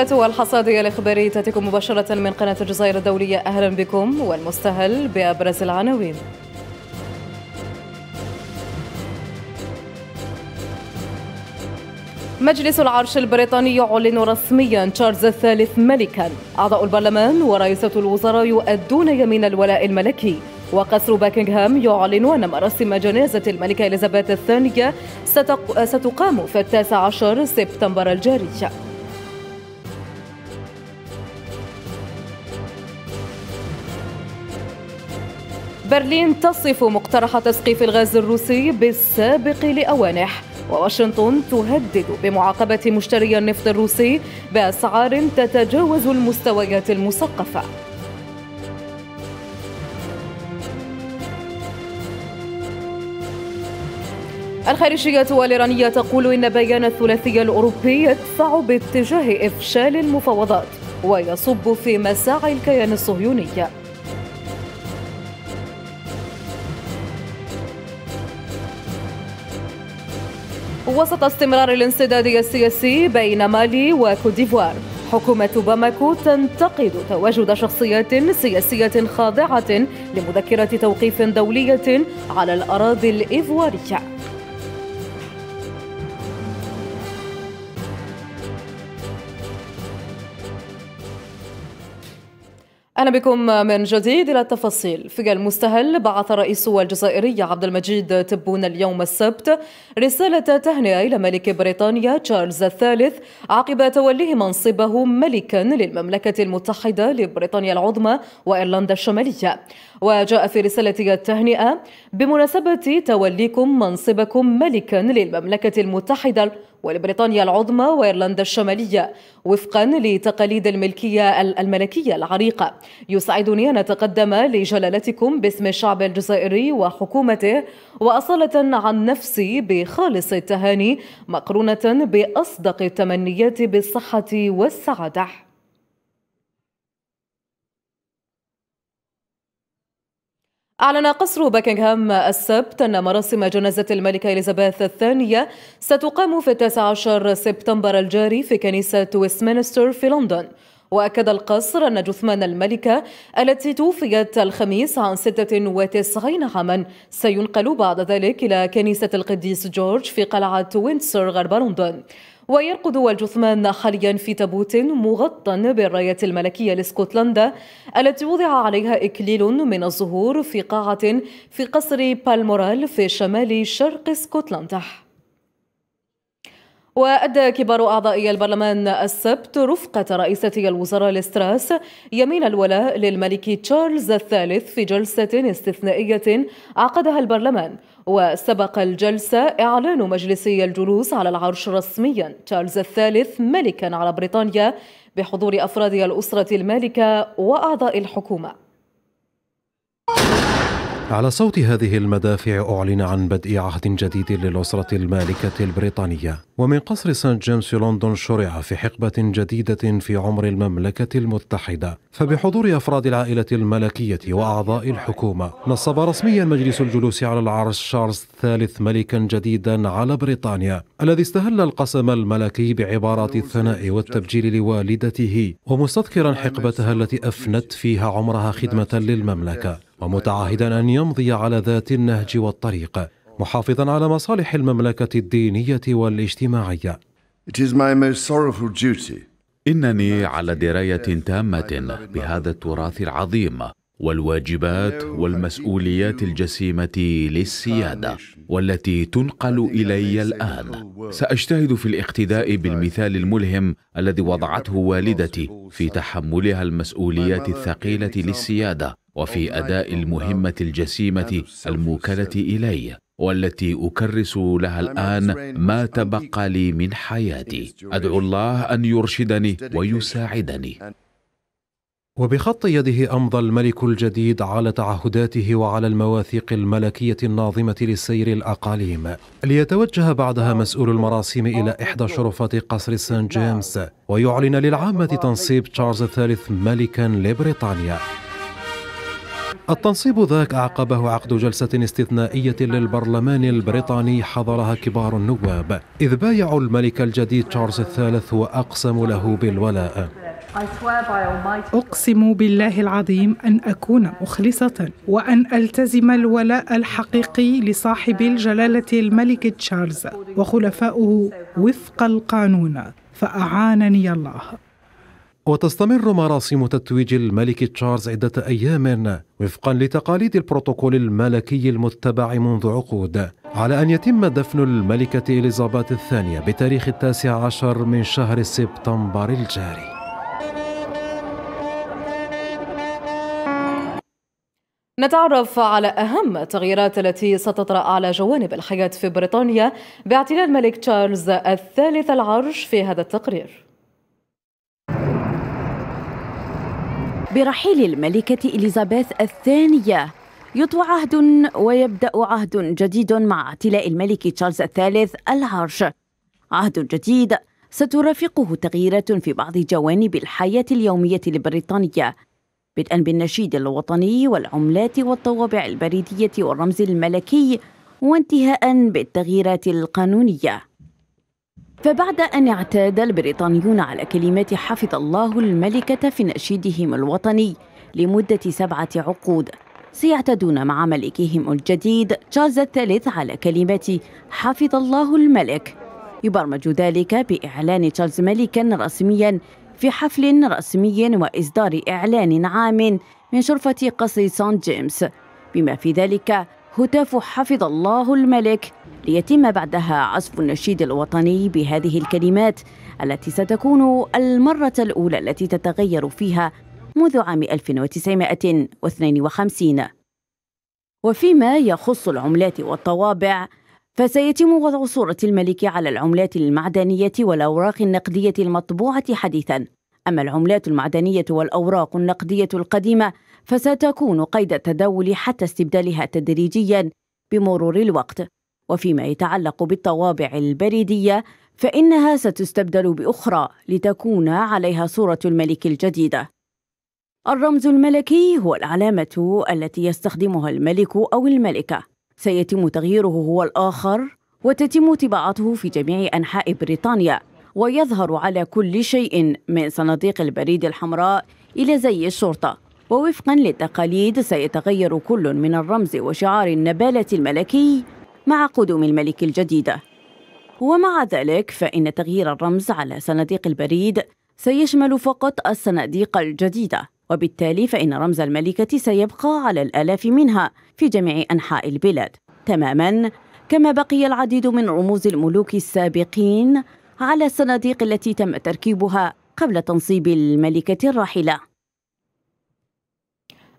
الجولة والحصادية الإخباري تأتيكم مباشرة من قناة الجزائر الدولية أهلا بكم والمستهل بأبرز العناوين مجلس العرش البريطاني يعلن رسميا تشارلز الثالث ملكا أعضاء البرلمان ورئيسة الوزراء يؤدون يمين الولاء الملكي وقصر باكنغهام يعلن أن مراسم جنازة الملكة إليزابيث الثانية ستقام في التاسع عشر سبتمبر الجاري برلين تصف مقترح تسقيف الغاز الروسي بالسابق لأوانح وواشنطن تهدد بمعاقبة مشتري النفط الروسي بأسعار تتجاوز المستويات المسقفة الخارجية الإيرانية تقول إن بيان الثلاثي الأوروبي يدفع باتجاه إفشال المفاوضات ويصب في مساعي الكيان الصهيوني وسط استمرار الانسداد السياسي بين مالي وكوديفوار حكومة باماكو تنتقد تواجد شخصيات سياسية خاضعة لمذكرة توقيف دولية على الأراضي الإيفوارية أهلا بكم من جديد إلى التفاصيل في المستهل بعث رئيس الجزائري عبد المجيد تبون اليوم السبت رسالة تهنئة إلى ملك بريطانيا تشارلز الثالث عقب توليه منصبه ملكا للمملكة المتحدة لبريطانيا العظمى وإيرلندا الشمالية وجاء في رسالة التهنئة بمناسبة توليكم منصبكم ملكا للمملكة المتحدة ولبريطانيا العظمى وإيرلندا الشمالية وفقا لتقاليد الملكية الملكية العريقة يسعدني أن أتقدم لجلالتكم باسم الشعب الجزائري وحكومته وأصالة عن نفسي بخالص التهاني مقرونة بأصدق التمنيات بالصحة والسعادة أعلن قصر بكنغهام السبت أن مراسم جنازة الملكة إليزابيث الثانية ستقام في 19 سبتمبر الجاري في كنيسة ويستمنستر في لندن وأكد القصر أن جثمان الملكة التي توفيت الخميس عن 96 عاما سينقل بعد ذلك إلى كنيسة القديس جورج في قلعة ويندسور غرب لندن ويرقد الجثمان حاليا في تابوت مغطى بالراية الملكية لاسكتلندا التي وضع عليها إكليل من الزهور في قاعة في قصر بالمورال في شمال شرق اسكتلندا وأدى كبار أعضاء البرلمان السبت رفقة رئيسة الوزراء لستراس يمين الولاء للملك تشارلز الثالث في جلسة استثنائية عقدها البرلمان وسبق الجلسة إعلان مجلس الجلوس على العرش رسميا تشارلز الثالث ملكا على بريطانيا بحضور أفراد الأسرة المالكة وأعضاء الحكومة على صوت هذه المدافع أعلن عن بدء عهد جديد للأسرة المالكة البريطانية ومن قصر سانت جيمس لندن شرع في حقبة جديدة في عمر المملكة المتحدة فبحضور أفراد العائلة الملكية وأعضاء الحكومة نصب رسميا مجلس الجلوس على العرش شارلز الثالث ملكا جديدا على بريطانيا الذي استهل القسم الملكي بعبارات الثناء والتبجيل لوالدته ومستذكرا حقبتها التي أفنت فيها عمرها خدمة للمملكة ومتعهدا أن يمضي على ذات النهج والطريق محافظا على مصالح المملكة الدينية والاجتماعية إنني على دراية تامة بهذا التراث العظيم والواجبات والمسؤوليات الجسيمه للسياده والتي تنقل الي الان ساجتهد في الاقتداء بالمثال الملهم الذي وضعته والدتي في تحملها المسؤوليات الثقيله للسياده وفي اداء المهمه الجسيمه الموكله الي والتي اكرس لها الان ما تبقى لي من حياتي ادعو الله ان يرشدني ويساعدني وبخط يده امضى الملك الجديد على تعهداته وعلى المواثيق الملكيه الناظمه للسير الاقاليم ليتوجه بعدها مسؤول المراسم الى احدى شرفات قصر سان جيمس ويعلن للعامه تنصيب تشارلز الثالث ملكا لبريطانيا التنصيب ذاك أعقبه عقد جلسة استثنائية للبرلمان البريطاني حضرها كبار النواب إذ بايعوا الملك الجديد تشارلز الثالث وأقسموا له بالولاء أقسم بالله العظيم أن أكون مخلصة وأن ألتزم الولاء الحقيقي لصاحب الجلالة الملك تشارلز وخلفائه وفق القانون فأعانني الله وتستمر مراسم تتويج الملك تشارلز عدة أيام وفقا لتقاليد البروتوكول الملكي المتبع منذ عقود على أن يتم دفن الملكة إليزابيث الثانية بتاريخ التاسع عشر من شهر سبتمبر الجاري نتعرف على أهم التغييرات التي ستطرأ على جوانب الحياة في بريطانيا باعتلال الملك تشارلز الثالث العرش في هذا التقرير برحيل الملكة إليزابيث الثانية يطوى عهد ويبدأ عهد جديد مع اعتلاء الملك تشارلز الثالث العرش عهد جديد سترافقه تغييرات في بعض جوانب الحياة اليومية البريطانية بدءا بالنشيد الوطني والعملات والطوابع البريدية والرمز الملكي وانتهاء بالتغييرات القانونية فبعد أن اعتاد البريطانيون على كلمات حفظ الله الملكة في نشيدهم الوطني لمدة سبعة عقود سيعتدون مع ملكهم الجديد تشارلز الثالث على كلمات حفظ الله الملك يبرمج ذلك بإعلان تشارلز ملكا رسميا في حفل رسمي وإصدار إعلان عام من شرفة قصر سان جيمس بما في ذلك هتاف حفظ الله الملك ليتم بعدها عزف النشيد الوطني بهذه الكلمات التي ستكون المرة الأولى التي تتغير فيها منذ عام 1952 وفيما يخص العملات والطوابع فسيتم وضع صورة الملك على العملات المعدنية والأوراق النقدية المطبوعة حديثا أما العملات المعدنية والأوراق النقدية القديمة فستكون قيد التداول حتى استبدالها تدريجيا بمرور الوقت وفيما يتعلق بالطوابع البريدية فإنها ستستبدل بأخرى لتكون عليها صورة الملك الجديدة الرمز الملكي هو العلامة التي يستخدمها الملك أو الملكة سيتم تغييره هو الآخر وتتم طباعته في جميع أنحاء بريطانيا ويظهر على كل شيء من صناديق البريد الحمراء إلى زي الشرطة ووفقا للتقاليد سيتغير كل من الرمز وشعار النبالة الملكي مع قدوم الملك الجديدة ومع ذلك فإن تغيير الرمز على صناديق البريد سيشمل فقط الصناديق الجديدة وبالتالي فإن رمز الملكة سيبقى على الآلاف منها في جميع أنحاء البلاد تماما كما بقي العديد من رموز الملوك السابقين على الصناديق التي تم تركيبها قبل تنصيب الملكة الراحلة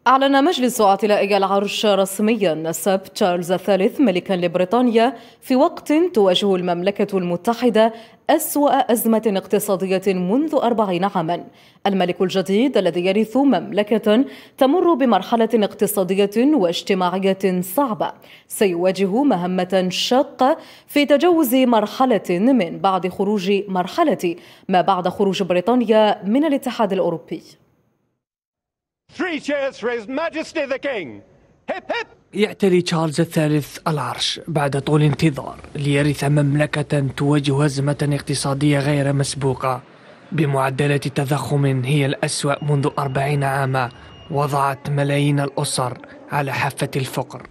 أعلن مجلس عتلائي العرش رسميا نسب تشارلز الثالث ملكا لبريطانيا في وقت تواجه المملكة المتحدة أسوأ أزمة اقتصادية منذ أربعين عاما الملك الجديد الذي يرث مملكة تمر بمرحلة اقتصادية واجتماعية صعبة سيواجه مهمة شاقة في تجاوز مرحلة من بعد خروج مرحلة ما بعد خروج بريطانيا من الاتحاد الأوروبي Three cheers for His Majesty the King. Hip hip. يعتلي تشارلز الثالث العرش بعد طول انتظار ليرث مملكة تواجه أزمة اقتصادية غير مسبوقة بمعدلات تضخم هي الأسوأ منذ أربعين عاما وضعت ملايين الأسر على حافة الفقر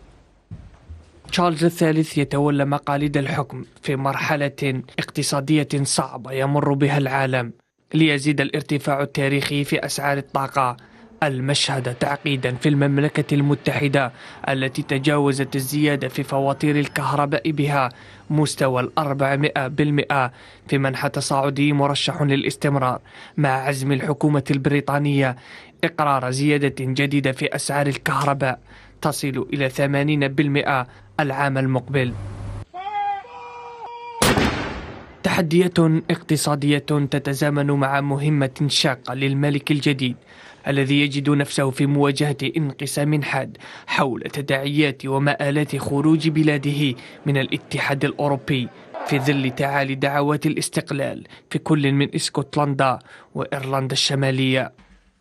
تشارلز الثالث يتولى مقاليد الحكم في مرحلة اقتصادية صعبة يمر بها العالم ليزيد الارتفاع التاريخي في أسعار الطاقة المشهد تعقيدا في المملكة المتحدة التي تجاوزت الزيادة في فواتير الكهرباء بها مستوى الأربعمائة بالمئة في منحى تصاعدي مرشح للاستمرار مع عزم الحكومة البريطانية إقرار زيادة جديدة في أسعار الكهرباء تصل إلى 80% العام المقبل تحديات اقتصادية تتزامن مع مهمة شاقة للملك الجديد الذي يجد نفسه في مواجهة انقسام حاد حول تداعيات ومآلات خروج بلاده من الاتحاد الأوروبي في ظل تعالي دعوات الاستقلال في كل من اسكتلندا وإيرلندا الشمالية.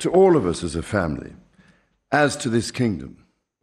To all of us as a family, as to this kingdom,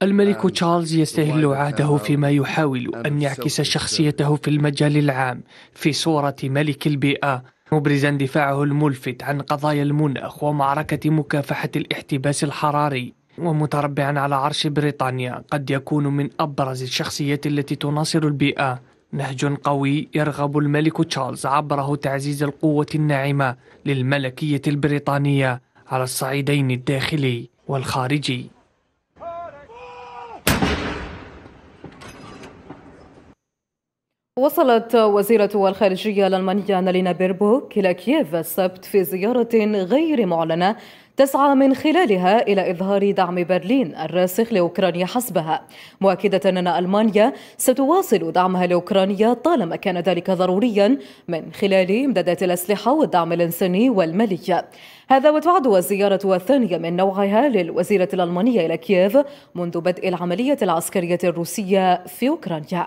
الملك تشارلز يستهل عهده فيما يحاول أن يعكس شخصيته في المجال العام في صورة ملك البيئة مبرزا دفاعه الملفت عن قضايا المناخ ومعركة مكافحة الاحتباس الحراري ومتربعا على عرش بريطانيا قد يكون من أبرز الشخصيات التي تناصر البيئة نهج قوي يرغب الملك تشارلز عبره تعزيز القوة الناعمة للملكية البريطانية على الصعيدين الداخلي والخارجي وصلت وزيرة الخارجية الألمانية نالينا بيربوك إلى كييف السبت في زيارة غير معلنة تسعى من خلالها إلى إظهار دعم برلين الراسخ لأوكرانيا حسبها مؤكدة أن ألمانيا ستواصل دعمها لأوكرانيا طالما كان ذلك ضروريا من خلال إمدادات الأسلحة والدعم الإنساني والمالي هذا وتعد الزيارة الثانية من نوعها للوزيرة الألمانية إلى كييف منذ بدء العملية العسكرية الروسية في أوكرانيا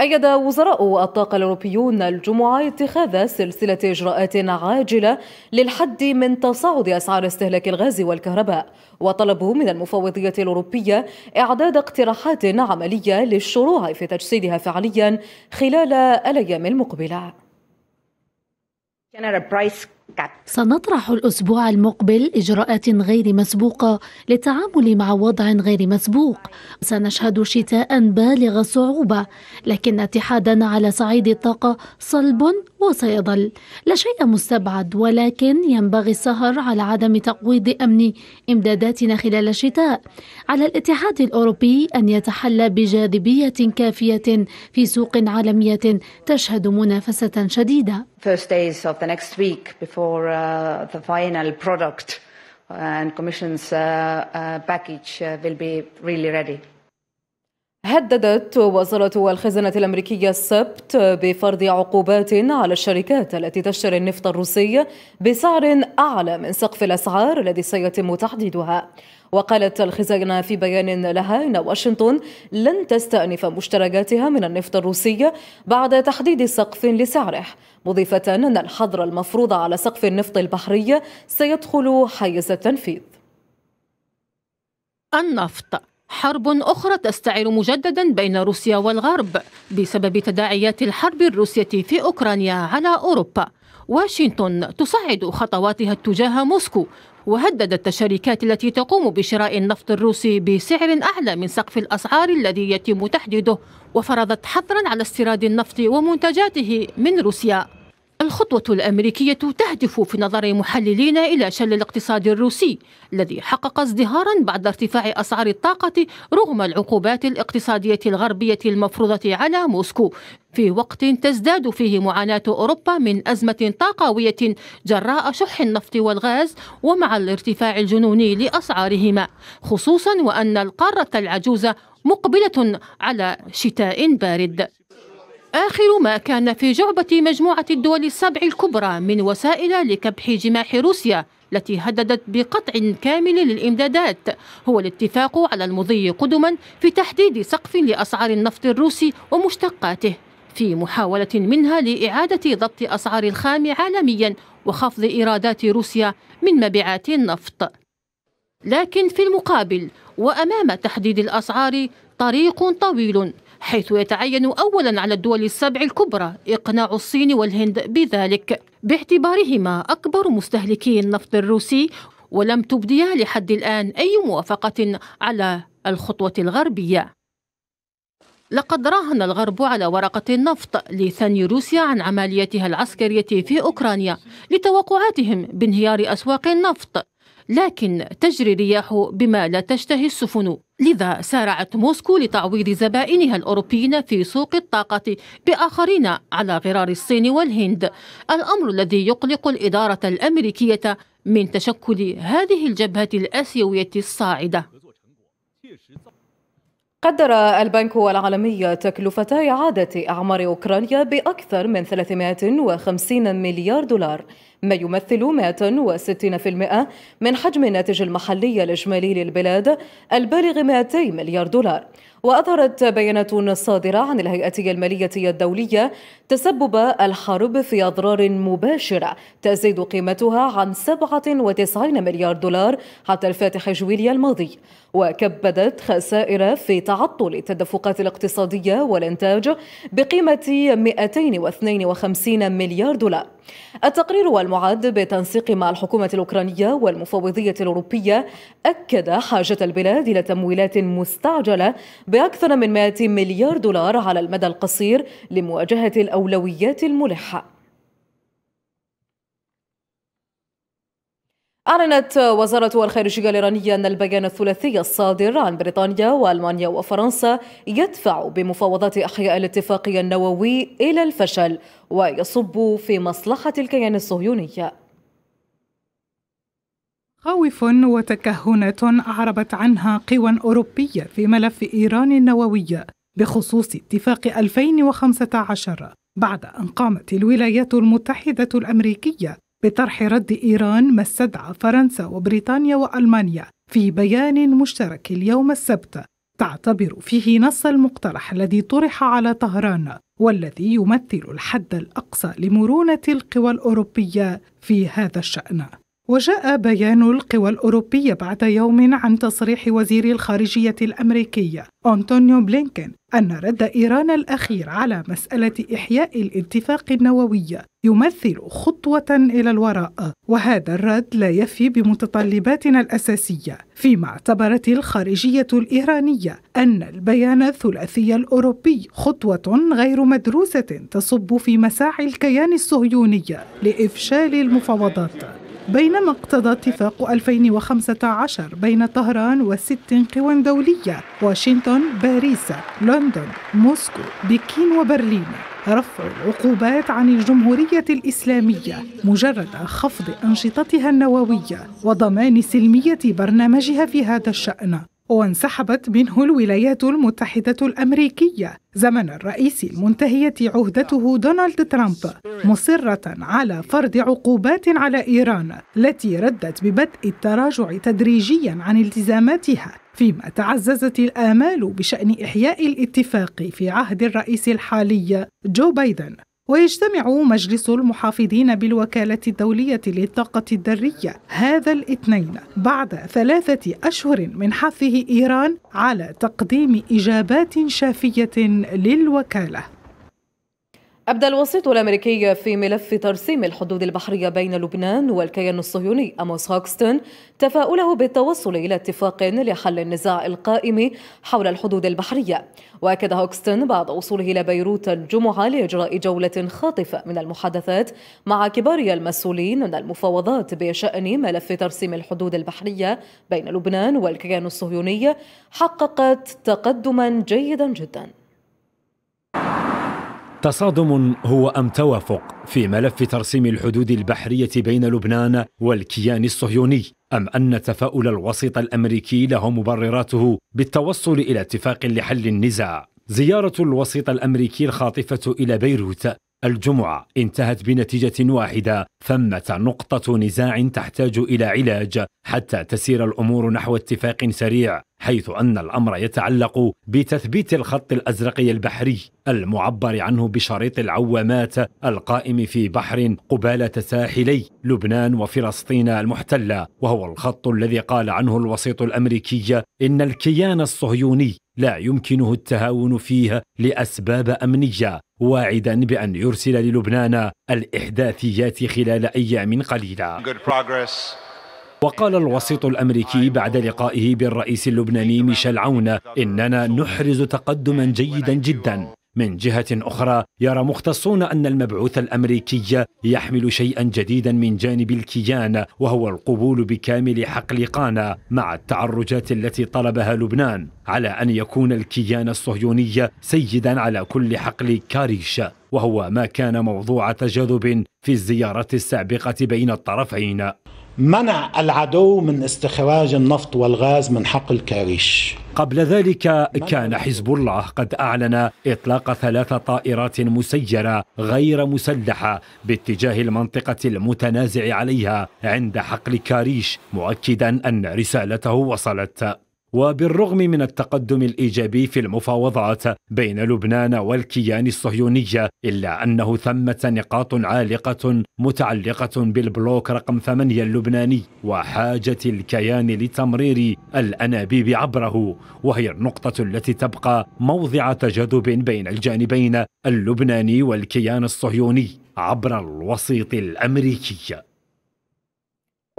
أيد وزراء الطاقة الأوروبيون الجمعة اتخاذ سلسلة إجراءات عاجلة للحد من تصاعد أسعار استهلاك الغاز والكهرباء وطلبوا من المفوضية الأوروبية إعداد اقتراحات عملية للشروع في تجسيدها فعليا خلال الأيام المقبلة. سنطرح الأسبوع المقبل إجراءات غير مسبوقة للتعامل مع وضع غير مسبوق سنشهد شتاء بالغ الصعوبة لكن اتحادنا على صعيد الطاقة صلب وسيظل لا شيء مستبعد ولكن ينبغي السهر على عدم تقويض أمن إمداداتنا خلال الشتاء على الاتحاد الأوروبي أن يتحلى بجاذبية كافية في سوق عالمية تشهد منافسة شديدة First days of the next week before uh, the final uh, and Commission's uh, uh, package uh, will be really ready. هددت وزارة الخزانة الأمريكية السبت بفرض عقوبات على الشركات التي تشتري النفط الروسي بسعر أعلى من سقف الأسعار الذي سيتم تحديدها وقالت الخزانة في بيان لها إن واشنطن لن تستأنف مشترياتها من النفط الروسي بعد تحديد سقف لسعره مضيفة أن الحظر المفروض على سقف النفط البحري سيدخل حيز التنفيذ النفط حرب أخرى تستعر مجددا بين روسيا والغرب بسبب تداعيات الحرب الروسية في أوكرانيا على أوروبا واشنطن تصعد خطواتها تجاه موسكو وهددت الشركات التي تقوم بشراء النفط الروسي بسعر أعلى من سقف الأسعار الذي يتم تحديده وفرضت حظرا على استيراد النفط ومنتجاته من روسيا الخطوة الأمريكية تهدف في نظر محللين إلى شل الاقتصاد الروسي الذي حقق ازدهارا بعد ارتفاع أسعار الطاقة رغم العقوبات الاقتصادية الغربية المفروضة على موسكو في وقت تزداد فيه معاناة أوروبا من أزمة طاقوية جراء شح النفط والغاز ومع الارتفاع الجنوني لأسعارهما خصوصا وأن القارة العجوزة مقبلة على شتاء بارد آخر ما كان في جعبة مجموعة الدول السبع الكبرى من وسائل لكبح جماح روسيا التي هددت بقطع كامل للإمدادات هو الاتفاق على المضي قدما في تحديد سقف لأسعار النفط الروسي ومشتقاته في محاولة منها لإعادة ضبط أسعار الخام عالميا وخفض إيرادات روسيا من مبيعات النفط لكن في المقابل وأمام تحديد الأسعار طريق طويل حيث يتعين أولا على الدول السبع الكبرى إقناع الصين والهند بذلك باعتبارهما أكبر مستهلكي النفط الروسي ولم تبديا لحد الآن أي موافقة على الخطوة الغربية لقد راهن الغرب على ورقة النفط لثني روسيا عن عمليتها العسكرية في أوكرانيا لتوقعاتهم بانهيار أسواق النفط لكن تجري الرياح بما لا تشتهي السفن لذا سارعت موسكو لتعويض زبائنها الأوروبيين في سوق الطاقة بآخرين على غرار الصين والهند الأمر الذي يقلق الإدارة الأمريكية من تشكل هذه الجبهة الآسيوية الصاعدة قدر البنك العالمي تكلفة إعادة أعمار أوكرانيا بأكثر من 350 مليار دولار ما يمثل 160% من حجم الناتج المحلي الإجمالي للبلاد البالغ 200 مليار دولار وأظهرت بيانات صادرة عن الهيئة المالية الدولية تسبب الحرب في أضرار مباشرة تزيد قيمتها عن 97 مليار دولار حتى الفاتح جويليا الماضي وكبدت خسائر في تعطل التدفقات الاقتصادية والإنتاج بقيمة 252 مليار دولار التقرير المعد بتنسيق مع الحكومة الأوكرانية والمفوضية الأوروبية أكد حاجة البلاد إلى تمويلات مستعجلة بأكثر من 100 مليار دولار على المدى القصير لمواجهة الأولويات الملحة أعلنت وزارة الخارجية الإيرانية أن البيان الثلاثي الصادر عن بريطانيا وألمانيا وفرنسا يدفع بمفاوضات إحياء الاتفاق النووي إلى الفشل ويصب في مصلحة الكيان الصهيوني خوف وتكهنات أعربت عنها قوى أوروبية في ملف إيران النووية بخصوص اتفاق 2015 بعد أن قامت الولايات المتحدة الأمريكية بطرح رد إيران ما استدعى فرنسا وبريطانيا وألمانيا في بيان مشترك اليوم السبت تعتبر فيه نص المقترح الذي طرح على طهران والذي يمثل الحد الأقصى لمرونة القوى الأوروبية في هذا الشأن وجاء بيان القوى الأوروبية بعد يوم عن تصريح وزير الخارجية الأمريكية أنطونيو بلينكن أن رد إيران الأخير على مسألة إحياء الاتفاق النووي يمثل خطوة إلى الوراء، وهذا الرد لا يفي بمتطلباتنا الأساسية، فيما اعتبرت الخارجية الإيرانية أن البيان الثلاثي الأوروبي خطوة غير مدروسة تصب في مساعي الكيان الصهيوني لإفشال المفاوضات. بينما اقتضى اتفاق 2015 بين طهران وست قوى دولية واشنطن باريس لندن موسكو بكين وبرلين رفع العقوبات عن الجمهورية الإسلامية مجرد خفض أنشطتها النووية وضمان سلمية برنامجها في هذا الشأن وانسحبت منه الولايات المتحدة الأمريكية زمن الرئيس المنتهية عهدته دونالد ترامب مصرة على فرض عقوبات على إيران التي ردت ببدء التراجع تدريجيا عن التزاماتها فيما تعززت الآمال بشأن إحياء الاتفاق في عهد الرئيس الحالي جو بايدن ويجتمع مجلس المحافظين بالوكالة الدولية للطاقة الذرية هذا الاثنين بعد ثلاثة أشهر من حثه إيران على تقديم إجابات شافية للوكالة أبدى الوسيط الأمريكي في ملف ترسيم الحدود البحرية بين لبنان والكيان الصهيوني أموس هوكستون تفاؤله بالتوصل إلى اتفاق لحل النزاع القائم حول الحدود البحرية وأكد هوكستون بعد وصوله إلى بيروت الجمعة لإجراء جولة خاطفة من المحادثات مع كبار المسؤولين من المفاوضات بشأن ملف ترسيم الحدود البحرية بين لبنان والكيان الصهيوني حققت تقدما جيدا جدا تصادم هو أم توافق في ملف ترسيم الحدود البحرية بين لبنان والكيان الصهيوني أم أن تفاؤل الوسط الأمريكي له مبرراته بالتوصل إلى اتفاق لحل النزاع زيارة الوسيط الأمريكي الخاطفة إلى بيروت الجمعة انتهت بنتيجة واحدة ثمة نقطة نزاع تحتاج إلى علاج حتى تسير الأمور نحو اتفاق سريع حيث أن الأمر يتعلق بتثبيت الخط الأزرق البحري المعبر عنه بشريط العوامات القائم في بحر قبالة ساحلي لبنان وفلسطين المحتلة وهو الخط الذي قال عنه الوسيط الأمريكي إن الكيان الصهيوني لا يمكنه التهاون فيه لأسباب أمنية واعدا بأن يرسل للبنان الإحداثيات خلال أيام قليلة وقال الوسيط الامريكي بعد لقائه بالرئيس اللبناني ميشيل عون اننا نحرز تقدما جيدا جدا من جهة أخرى يرى مختصون أن المبعوث الأمريكي يحمل شيئا جديدا من جانب الكيان وهو القبول بكامل حقل قانا مع التعرجات التي طلبها لبنان على أن يكون الكيان الصهيوني سيدا على كل حقل كاريش وهو ما كان موضوع تجاذب في الزيارة السابقة بين الطرفين منع العدو من استخراج النفط والغاز من حقل كاريش قبل ذلك كان حزب الله قد أعلن إطلاق ثلاث طائرات مسيرة غير مسلحة باتجاه المنطقة المتنازع عليها عند حقل كاريش مؤكدا أن رسالته وصلت وبالرغم من التقدم الايجابي في المفاوضات بين لبنان والكيان الصهيوني الا انه ثمه نقاط عالقه متعلقه بالبلوك رقم 8 اللبناني وحاجه الكيان لتمرير الانابيب عبره وهي النقطه التي تبقى موضع تجاذب بين الجانبين اللبناني والكيان الصهيوني عبر الوسيط الامريكي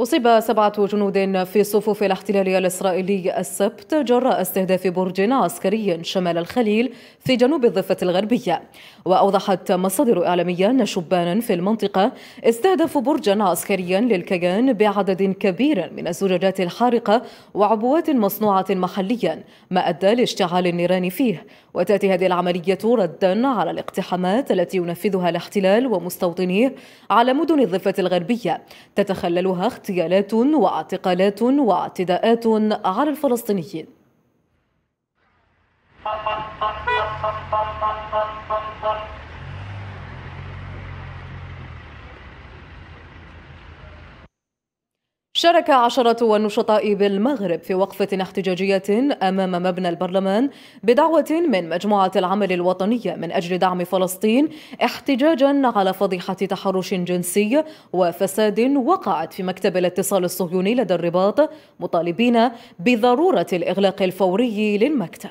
أصيب سبعة جنود في صفوف الاحتلال الإسرائيلي السبت جراء استهداف برج عسكري شمال الخليل في جنوب الضفة الغربية وأوضحت مصادر إعلامية أن شبانا في المنطقة استهدفوا برجا عسكريا للكيان بعدد كبير من الزجاجات الحارقة وعبوات مصنوعة محليا ما أدى لاشتعال النيران فيه وتأتي هذه العملية ردا على الاقتحامات التي ينفذها الاحتلال ومستوطنيه على مدن الضفة الغربية تتخللها اغتيالات واعتقالات واعتداءات على الفلسطينيين شارك عشرة النشطاء بالمغرب في وقفة احتجاجية أمام مبنى البرلمان بدعوة من مجموعة العمل الوطنية من أجل دعم فلسطين احتجاجا على فضيحة تحرش جنسي وفساد وقعت في مكتب الاتصال الصهيوني لدى الرباط مطالبين بضرورة الإغلاق الفوري للمكتب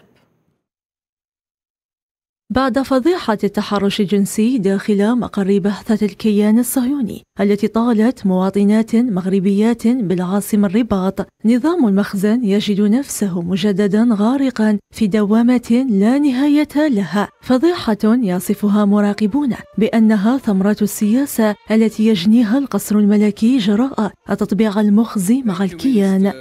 بعد فضيحة التحرش الجنسي داخل مقر بحثة الكيان الصهيوني التي طالت مواطنات مغربيات بالعاصمة الرباط نظام المخزن يجد نفسه مجددا غارقا في دوامة لا نهاية لها فضيحة يصفها مراقبون بأنها ثمرة السياسة التي يجنيها القصر الملكي جراء التطبيع المخزي مع الكيان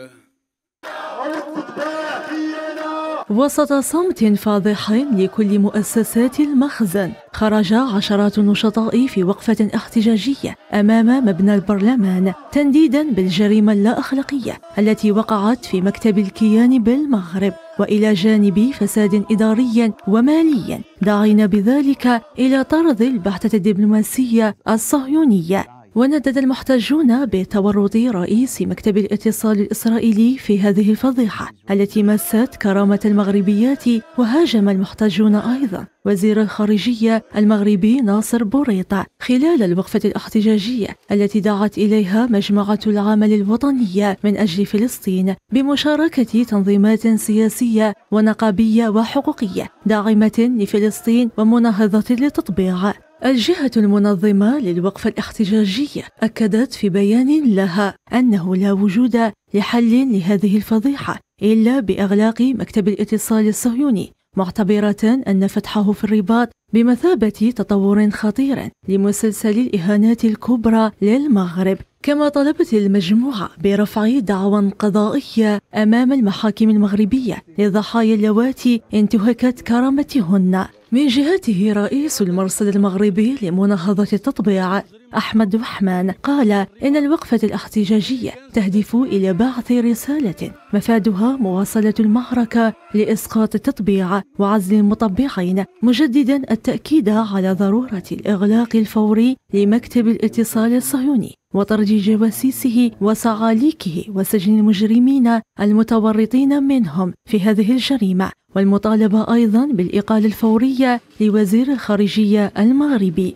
وسط صمت فاضح لكل مؤسسات المخزن خرج عشرات النشطاء في وقفة احتجاجية أمام مبنى البرلمان تنديدا بالجريمة اللا أخلاقية التي وقعت في مكتب الكيان بالمغرب والى جانب فساد اداري ومالي داعين بذلك الى طرد البحثه الدبلوماسيه الصهيونيه وندد المحتجون بتورط رئيس مكتب الاتصال الإسرائيلي في هذه الفضيحة التي مست كرامة المغربيات وهاجم المحتجون أيضا وزير الخارجية المغربي ناصر بوريطة خلال الوقفة الاحتجاجية التي دعت إليها مجموعة العمل الوطنية من أجل فلسطين بمشاركة تنظيمات سياسية ونقابية وحقوقية داعمة لفلسطين ومناهضة للتطبيع الجهة المنظمة للوقفة الاحتجاجية أكدت في بيان لها أنه لا وجود لحل لهذه الفضيحة إلا بإغلاق مكتب الاتصال الصهيوني معتبرة أن فتحه في الرباط بمثابة تطور خطير لمسلسل الإهانات الكبرى للمغرب كما طلبت المجموعة برفع دعوى قضائية أمام المحاكم المغربية للضحايا اللواتي انتهكت كرامتهن من جهته رئيس المرصد المغربي لمناهضة التطبيع أحمد رحمن قال إن الوقفة الاحتجاجية تهدف إلى بعث رسالة مفادها مواصلة المعركة لإسقاط التطبيع وعزل المطبعين مجددا التأكيد على ضرورة الإغلاق الفوري لمكتب الاتصال الصهيوني وطرد جواسيسه وصعاليكه وسجن المجرمين المتورطين منهم في هذه الجريمة والمطالبة أيضا بالإقالة الفورية لوزير الخارجية المغربي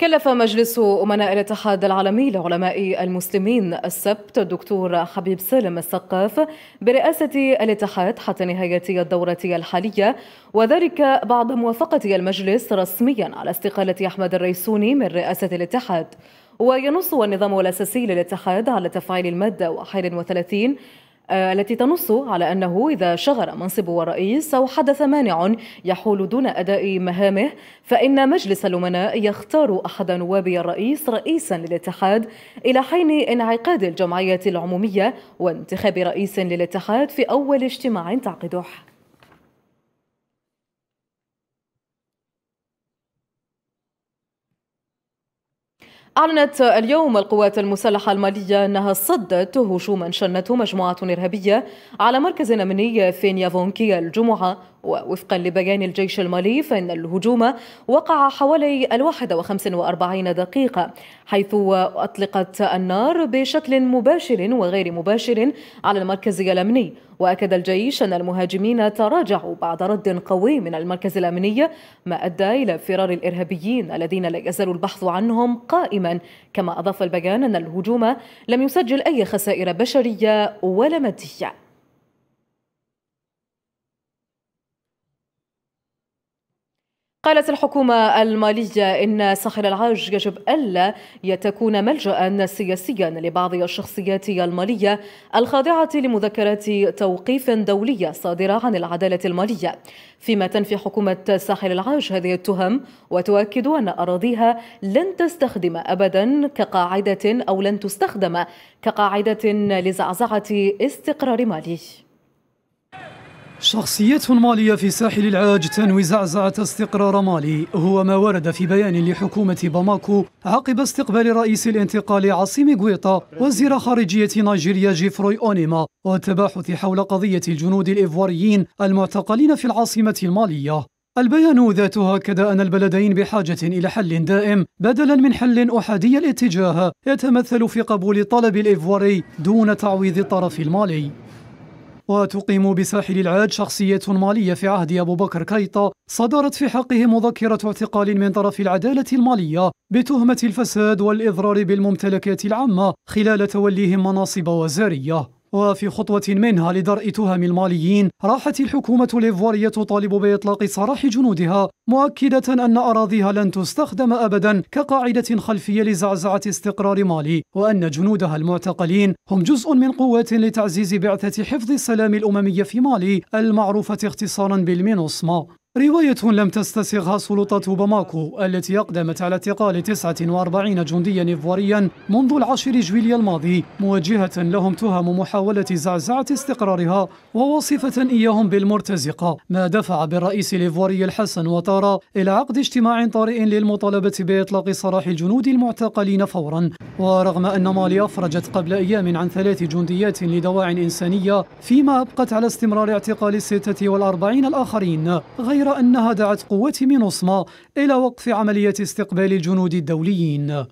كلف مجلس أمناء الاتحاد العالمي لعلماء المسلمين السبت الدكتور حبيب سالم السقاف برئاسة الاتحاد حتى نهاية الدورة الحالية وذلك بعد موافقة المجلس رسميا على استقالة أحمد الريسوني من رئاسة الاتحاد وينص النظام الأساسي للاتحاد على تفعيل المادة 31 آه، التي تنص على أنه إذا شغر منصبه الرئيس أو حدث مانع يحول دون أداء مهامه فإن مجلس الامناء يختار أحد نوابي الرئيس رئيسا للاتحاد إلى حين انعقاد الجمعية العمومية وانتخاب رئيس للاتحاد في أول اجتماع تعقده أعلنت اليوم القوات المسلحة المالية أنها صدت هجوما شنته مجموعة إرهابية على مركز أمني في نيافونكي الجمعة ووفقا لبيان الجيش المالي فإن الهجوم وقع حوالي الواحدة وخمس وأربعين دقيقة حيث أطلقت النار بشكل مباشر وغير مباشر على المركز الأمني وأكد الجيش أن المهاجمين تراجعوا بعد رد قوي من المركز الأمني ما أدى إلى فرار الإرهابيين الذين لا يزال البحث عنهم قائما كما أضاف البيان أن الهجوم لم يسجل أي خسائر بشرية ولا مادية قالت الحكومة المالية إن ساحل العاج يجب ألا تكون ملجأ سياسيا لبعض الشخصيات المالية الخاضعة لمذكرات توقيف دولية صادرة عن العدالة المالية فيما تنفي حكومة ساحل العاج هذه التهم وتؤكد أن أراضيها لن تستخدم أبدا كقاعدة أو لن تستخدم كقاعدة لزعزعة استقرار مالي شخصية مالية في ساحل العاج تنوي زعزعة استقرار مالي هو ما ورد في بيان لحكومة باماكو عقب استقبال رئيس الانتقال عاصم غويطا وزير خارجية نيجيريا جيفروي أونيما والتباحث حول قضية الجنود الإيفواريين المعتقلين في العاصمة المالية البيان ذاته أكد أن البلدين بحاجة إلى حل دائم بدلا من حل أحادي الاتجاه يتمثل في قبول طلب الإيفواري دون تعويض الطرف المالي وتقيم بساحل العاج شخصية مالية في عهد أبو بكر كيطة صدرت في حقه مذكرة اعتقال من طرف العدالة المالية بتهمة الفساد والإضرار بالممتلكات العامة خلال توليهم مناصب وزارية وفي خطوة منها لدرء تهم الماليين راحت الحكومة الإيفوارية تطالب بإطلاق سراح جنودها مؤكدة أن أراضيها لن تستخدم أبدا كقاعدة خلفية لزعزعة استقرار مالي وأن جنودها المعتقلين هم جزء من قوات لتعزيز بعثة حفظ السلام الأممية في مالي المعروفة اختصارا بالمينوسما رواية لم تستسغها سلطة باماكو التي أقدمت على اعتقال 49 جنديا إفواريا منذ العاشر جويليا الماضي موجهة لهم تهم محاولة زعزعة استقرارها ووصفة إياهم بالمرتزقة ما دفع بالرئيس الإفواري الحسن وطارا إلى عقد اجتماع طارئ للمطالبة بإطلاق سراح الجنود المعتقلين فورا ورغم أن مالي أفرجت قبل أيام عن ثلاث جنديات لدواع إنسانية فيما أبقت على استمرار اعتقال الستة والأربعين الآخرين غير أنها دعت قوات مينوسما إلى وقف عملية استقبال الجنود الدوليين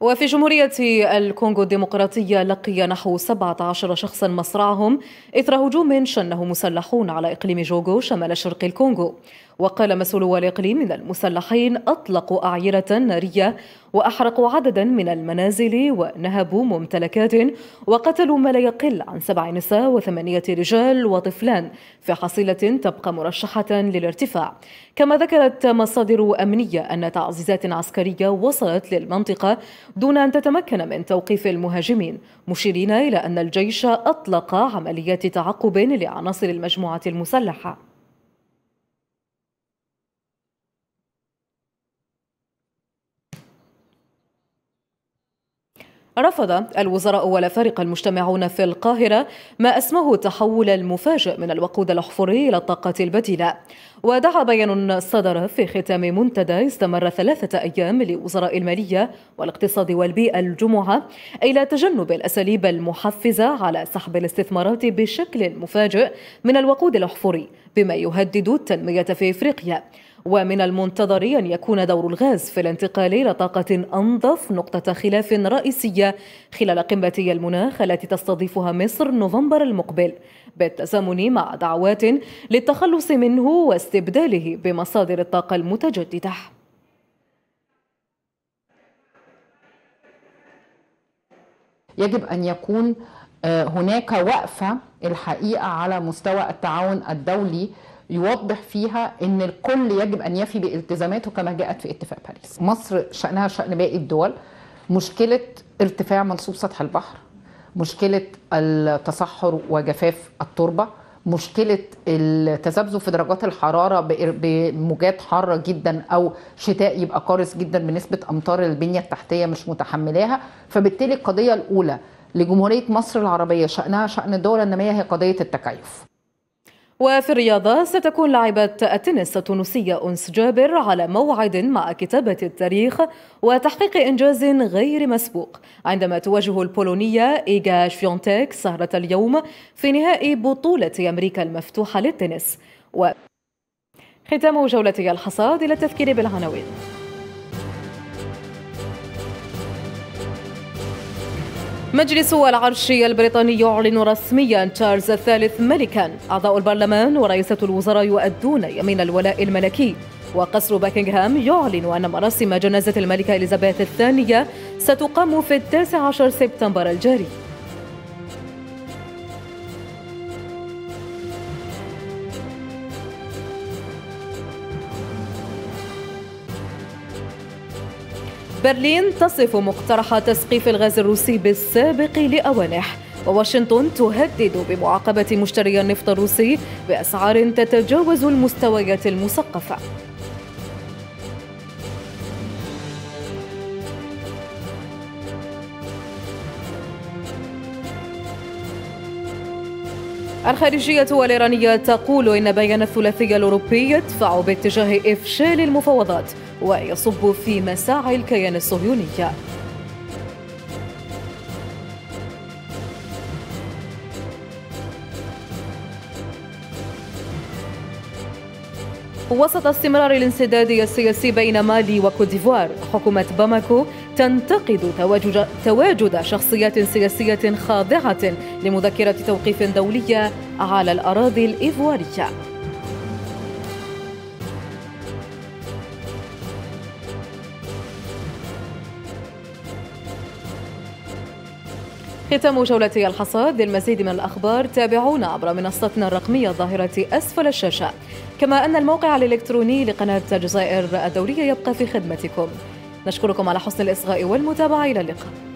وفي جمهورية الكونغو الديمقراطية لقي نحو 17 شخصا مصرعهم إثر هجوم شنه مسلحون على إقليم جوغو شمال شرق الكونغو وقال مسؤولو الإقليم من المسلحين أطلقوا أعيرة نارية وأحرقوا عددا من المنازل ونهبوا ممتلكات وقتلوا ما لا يقل عن سبع نساء وثمانية رجال وطفلان في حصيلة تبقى مرشحة للارتفاع كما ذكرت مصادر أمنية أن تعزيزات عسكرية وصلت للمنطقة دون أن تتمكن من توقيف المهاجمين مشيرين إلى أن الجيش أطلق عمليات تعقب لعناصر المجموعة المسلحة رفض الوزراء والافارقه المجتمعون في القاهره ما اسمه التحول المفاجئ من الوقود الاحفوري الى الطاقه البديله ودعا بيان صدر في ختام منتدى استمر ثلاثه ايام لوزراء الماليه والاقتصاد والبيئه الجمعه الى تجنب الاساليب المحفزه على سحب الاستثمارات بشكل مفاجئ من الوقود الاحفوري بما يهدد التنميه في افريقيا ومن المنتظر أن يكون دور الغاز في الانتقال إلى طاقة أنظف نقطة خلاف رئيسية خلال قمة المناخ التي تستضيفها مصر نوفمبر المقبل بالتزامن مع دعوات للتخلص منه واستبداله بمصادر الطاقة المتجددة يجب أن يكون آه، هناك وقفة الحقيقة على مستوى التعاون الدولي يوضح فيها ان الكل يجب ان يفي بالتزاماته كما جاءت في اتفاق باريس. مصر شانها شان باقي الدول مشكله ارتفاع منسوب سطح البحر، مشكله التصحر وجفاف التربه، مشكله التذبذب في درجات الحراره بموجات حاره جدا او شتاء يبقى قارس جدا بنسبه امطار البنيه التحتيه مش متحملاها، فبالتالي القضيه الاولى لجمهوريه مصر العربيه شانها شان الدول الناميه هي قضيه التكيف. وفي الرياضة ستكون لاعبة التنس التونسية أنس جابر على موعد مع كتابة التاريخ وتحقيق إنجاز غير مسبوق عندما تواجه البولونية إيجا شفيونتيك سهرة اليوم في نهائي بطولة أمريكا المفتوحة للتنس و ختام جولتي الحصاد إلى التذكير بالعناوين مجلس العرش البريطاني يعلن رسميا تشارلز الثالث ملكا أعضاء البرلمان ورئيسة الوزراء يؤدون يمين الولاء الملكي وقصر باكنغهام يعلن أن مراسم جنازة الملكة إليزابيث الثانية ستقام في التاسع عشر سبتمبر الجاري برلين تصف مقترح تسقيف الغاز الروسي بالسابق لأوانه وواشنطن تهدد بمعاقبة مشتري النفط الروسي بأسعار تتجاوز المستويات المسقفة الخارجية الإيرانية تقول إن بيان الثلاثي الأوروبي يدفع باتجاه إفشال المفاوضات ويصب في مساعي الكيان الصهيوني وسط استمرار الانسداد السياسي بين مالي وكوت ديفوار حكومة باماكو تنتقد تواجد, تواجد شخصيات سياسية خاضعة لمذكرة توقيف دولية على الأراضي الإيفوارية ختام جولتي الحصاد للمزيد من الأخبار تابعونا عبر منصتنا الرقمية الظاهرة أسفل الشاشة كما أن الموقع الإلكتروني لقناة الجزائر الدولية يبقى في خدمتكم نشكركم على حسن الإصغاء والمتابعة إلى اللقاء